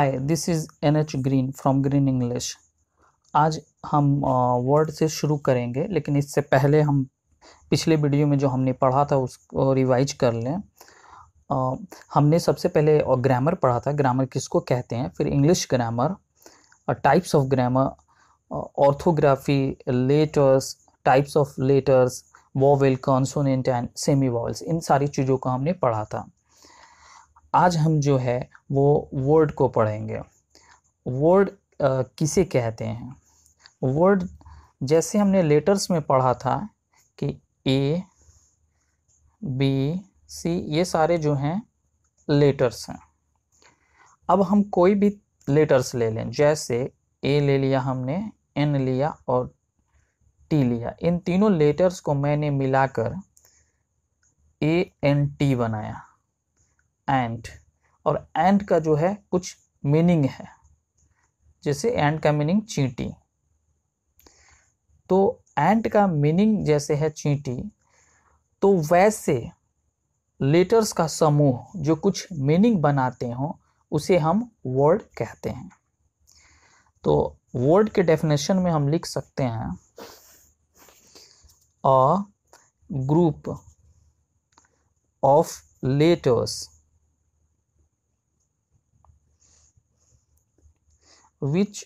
hi this is N H Green from Green English आज हम word से शुरू करेंगे लेकिन इससे पहले हम पिछले वीडियो में जो हमने पढ़ा था उसको रिवाइज कर लें हमने सबसे पहले ग्रामर पढ़ा था ग्रामर किसको कहते हैं फिर English grammar types of grammar orthography letters types of letters vowel consonant and semi vowels इन सारी चीज़ों को हमने पढ़ा था आज हम जो है वो वर्ड को पढ़ेंगे वर्ड किसे कहते हैं वर्ड जैसे हमने लेटर्स में पढ़ा था कि ए बी सी ये सारे जो हैं लेटर्स हैं अब हम कोई भी लेटर्स ले लें जैसे ए ले लिया हमने एन लिया और टी लिया इन तीनों लेटर्स को मैंने मिलाकर ए एन टी बनाया एंड और एंड का जो है कुछ मीनिंग है जैसे एंड का मीनिंग चींटी तो एंड का मीनिंग जैसे है चींटी तो वैसे लेटर्स का समूह जो कुछ मीनिंग बनाते हो उसे हम वर्ड कहते हैं तो वर्ड के डेफिनेशन में हम लिख सकते हैं a group of letters which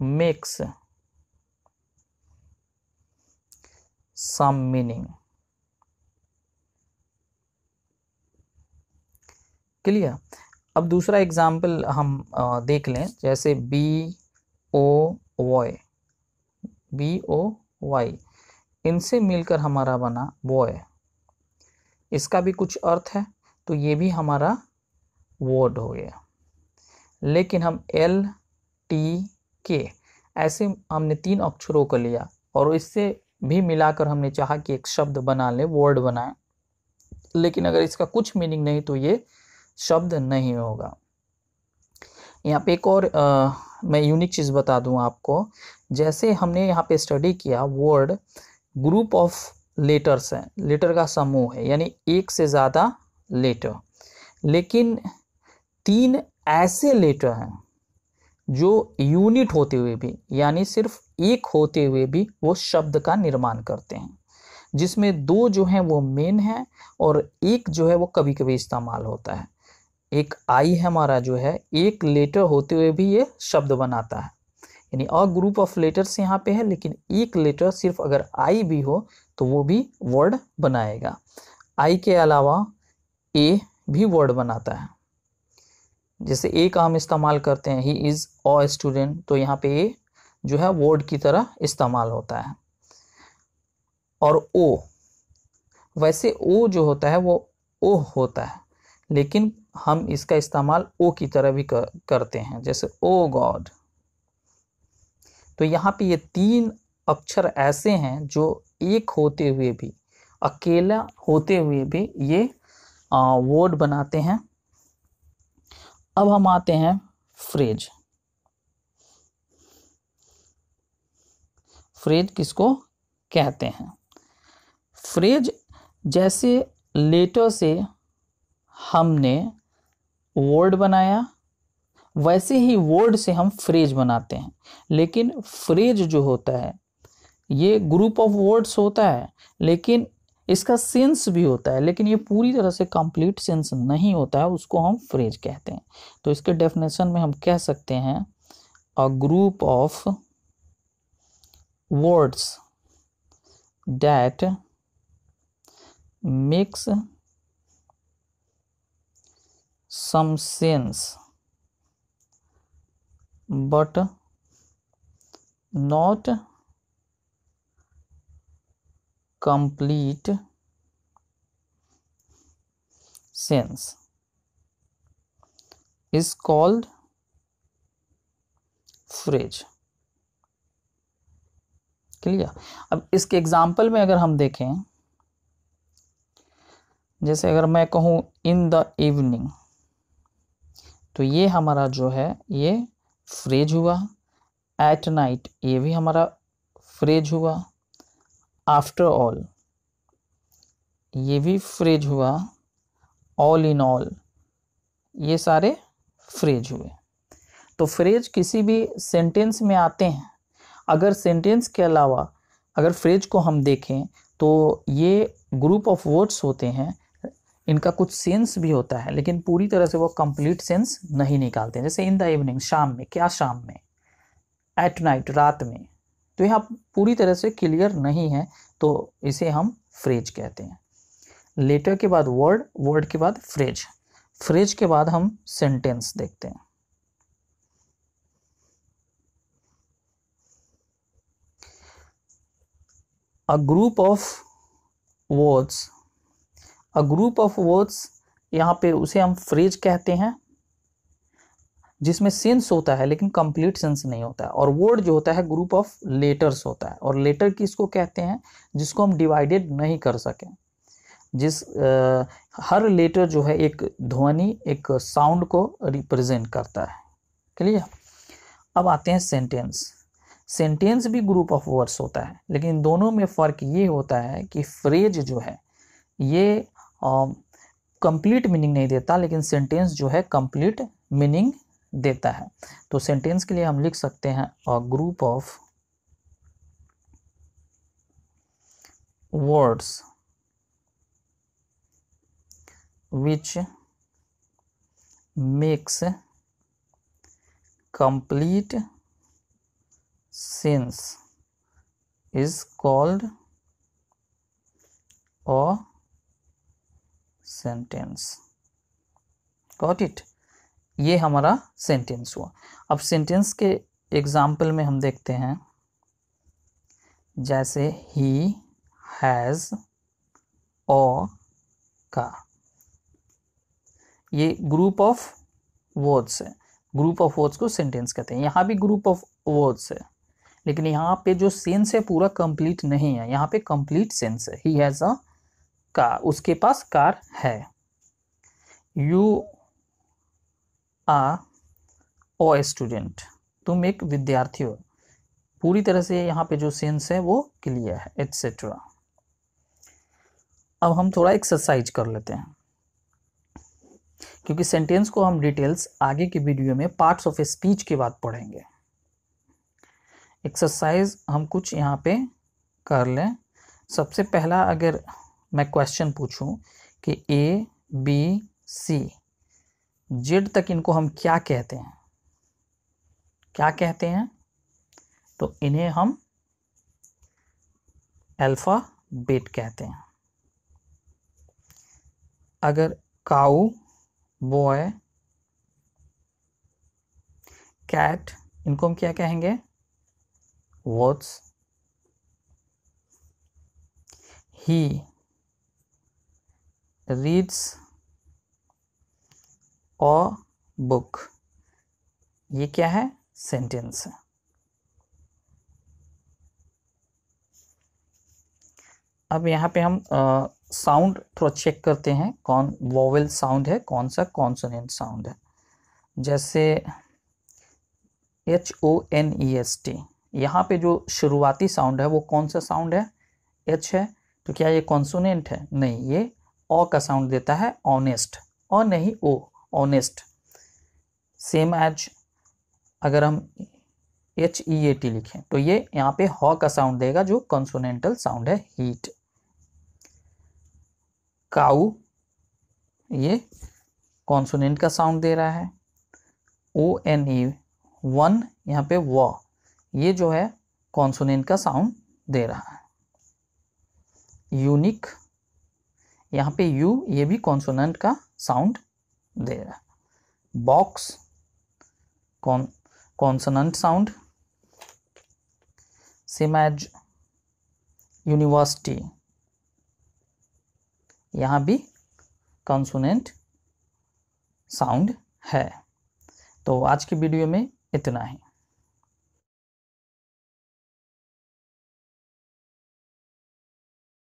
makes some meaning clear अब दूसरा एग्जाम्पल हम देख लें जैसे B O Y B O Y इनसे मिलकर हमारा बना वॉय इसका भी कुछ अर्थ है तो ये भी हमारा वर्ड हो गया लेकिन हम एल टी के ऐसे हमने तीन अक्षरों को लिया और इससे भी मिलाकर हमने चाहा कि एक शब्द बना ले वर्ड बनाए लेकिन अगर इसका कुछ मीनिंग नहीं तो ये शब्द नहीं होगा यहाँ पे एक और आ, मैं यूनिक चीज़ बता दू आपको जैसे हमने यहाँ पे स्टडी किया वर्ड ग्रुप ऑफ लेटर्स है लेटर का समूह है यानी एक से ज़्यादा लेटर लेकिन तीन ऐसे लेटर हैं जो यूनिट होते हुए भी यानी सिर्फ एक होते हुए भी वो शब्द का निर्माण करते हैं जिसमें दो जो हैं वो मेन है और एक जो है वो कभी कभी इस्तेमाल होता है एक आई हमारा जो है एक लेटर होते हुए भी ये शब्द बनाता है यानी अ ग्रुप ऑफ लेटर्स यहाँ पे है लेकिन एक लेटर सिर्फ अगर आई भी हो तो वो भी वर्ड बनाएगा आई के अलावा ए भी वर्ड बनाता है जैसे ए का हम इस्तेमाल करते हैं ही इज़ अ स्टूडेंट तो यहाँ पे ए जो है वर्ड की तरह इस्तेमाल होता है और ओ वैसे ओ जो होता है वो ओ होता है लेकिन हम इसका इस्तेमाल ओ की तरह भी कर, करते हैं जैसे ओ गॉड तो यहाँ पे ये तीन अक्षर ऐसे हैं जो एक होते हुए भी अकेला होते हुए भी ये वर्ड बनाते हैं अब हम आते हैं फ्रेज फ्रेज किसको कहते हैं फ्रेज जैसे लेटर से हमने वर्ड बनाया वैसे ही वर्ड से हम फ्रेज बनाते हैं लेकिन फ्रेज जो होता है ये ग्रुप ऑफ वर्ड्स होता है लेकिन इसका सेंस भी होता है लेकिन ये पूरी तरह से कंप्लीट सेंस नहीं होता है उसको हम फ्रेज कहते हैं तो इसके डेफिनेशन में हम कह सकते हैं a group of words that makes some sense but not complete sense is called phrase clear अब इसके एग्जाम्पल में अगर हम देखें जैसे अगर मैं कहूं इन द इवनिंग तो ये हमारा जो है ये फ्रेज हुआ एट नाइट ये भी हमारा फ्रेज हुआ आफ्टर ऑल ये भी फ्रेज हुआ ऑल इन ऑल ये सारे फ्रेज हुए तो फ्रेज किसी भी सेंटेंस में आते हैं अगर सेंटेंस के अलावा अगर फ्रेज को हम देखें तो ये ग्रुप ऑफ वर्ड्स होते हैं इनका कुछ सेंस भी होता है लेकिन पूरी तरह से वो कंप्लीट सेंस नहीं निकालते जैसे इन द इवनिंग शाम में क्या शाम में एट नाइट रात में तो यहाँ पूरी तरह से क्लियर नहीं है तो इसे हम फ्रेज कहते हैं लेटर के बाद वर्ड वर्ड के बाद फ्रेज फ्रेज के बाद हम सेंटेंस देखते हैं a group of words a group of words यहां पे उसे हम फ्रेज कहते हैं जिसमें सेंस होता है लेकिन कंप्लीट सेंस नहीं होता है और वर्ड जो होता है ग्रुप ऑफ लेटर्स होता है और लेटर किसको कहते हैं जिसको हम डिवाइडेड नहीं कर सकें जिस आ, हर लेटर जो है एक ध्वनि एक साउंड को रिप्रेजेंट करता है क्लियर अब आते हैं सेंटेंस सेंटेंस भी ग्रुप ऑफ वर्ड्स होता है लेकिन दोनों में फ़र्क ये होता है कि फ्रेज जो है ये कंप्लीट मीनिंग नहीं देता लेकिन सेंटेंस जो है कंप्लीट मीनिंग देता है तो सेंटेंस के लिए हम लिख सकते हैं a group of words which makes complete sense is called a sentence got it ये हमारा सेंटेंस हुआ अब सेंटेंस के एग्जाम्पल में हम देखते हैं जैसे ही हैज़ और का ये ग्रुप ऑफ वर्ड्स है ग्रुप ऑफ वर्ड्स को सेंटेंस कहते हैं यहाँ भी ग्रुप ऑफ वर्ड्स है लेकिन यहाँ पे जो सेंस है पूरा कंप्लीट नहीं है यहाँ पे कंप्लीट सेंस है ही हैज़ अ कार उसके पास कार है यू आ ओ स्टूडेंट तुम एक विद्यार्थी हो पूरी तरह से यहाँ पे जो सेंस है वो क्लियर है एट्सेट्रा अब हम थोड़ा एक्सरसाइज कर लेते हैं क्योंकि सेंटेंस को हम डिटेल्स आगे की वीडियो में पार्ट्स ऑफ स्पीच के बाद पढ़ेंगे एक्सरसाइज हम कुछ यहाँ पे कर लें सबसे पहला अगर मैं क्वेश्चन पूछूं कि ए बी सी जेड तक इनको हम क्या कहते हैं क्या कहते हैं तो इन्हें हम अल्फ़ा बेट कहते हैं अगर काउ बॉय कैट इनको हम क्या कहेंगे वर्ड्स ही रीड्स अ बुक ये क्या है सेंटेंस है अब यहाँ पे हम साउंड थोड़ा चेक करते हैं कौन वोवेल साउंड है कौन सा कॉन्सोनेंट साउंड है जैसे H O N E S T यहाँ पे जो शुरुआती साउंड है वो कौन सा साउंड है एच है तो क्या ये कॉन्सोनेंट है नहीं ये ओ का साउंड देता है ऑनेस्ट और नहीं ओ ऑनेस्ट सेम एज अगर हम एच ई ए टी लिखें तो ये यहाँ पे हॉ का साउंड देगा जो कॉन्सोनेंटल साउंड है हीट काऊ ये कॉन्सोनेंट का साउंड दे रहा है ओ एन ई वन यहाँ पे व ये जो है कॉन्सोनेंट का साउंड दे रहा है यूनिक यहाँ पे यू ये भी कॉन्सोनेंट का sound there box con consonant sound same as university यहाँ भी कंसोनेंट साउंड है तो आज की वीडियो में इतना ही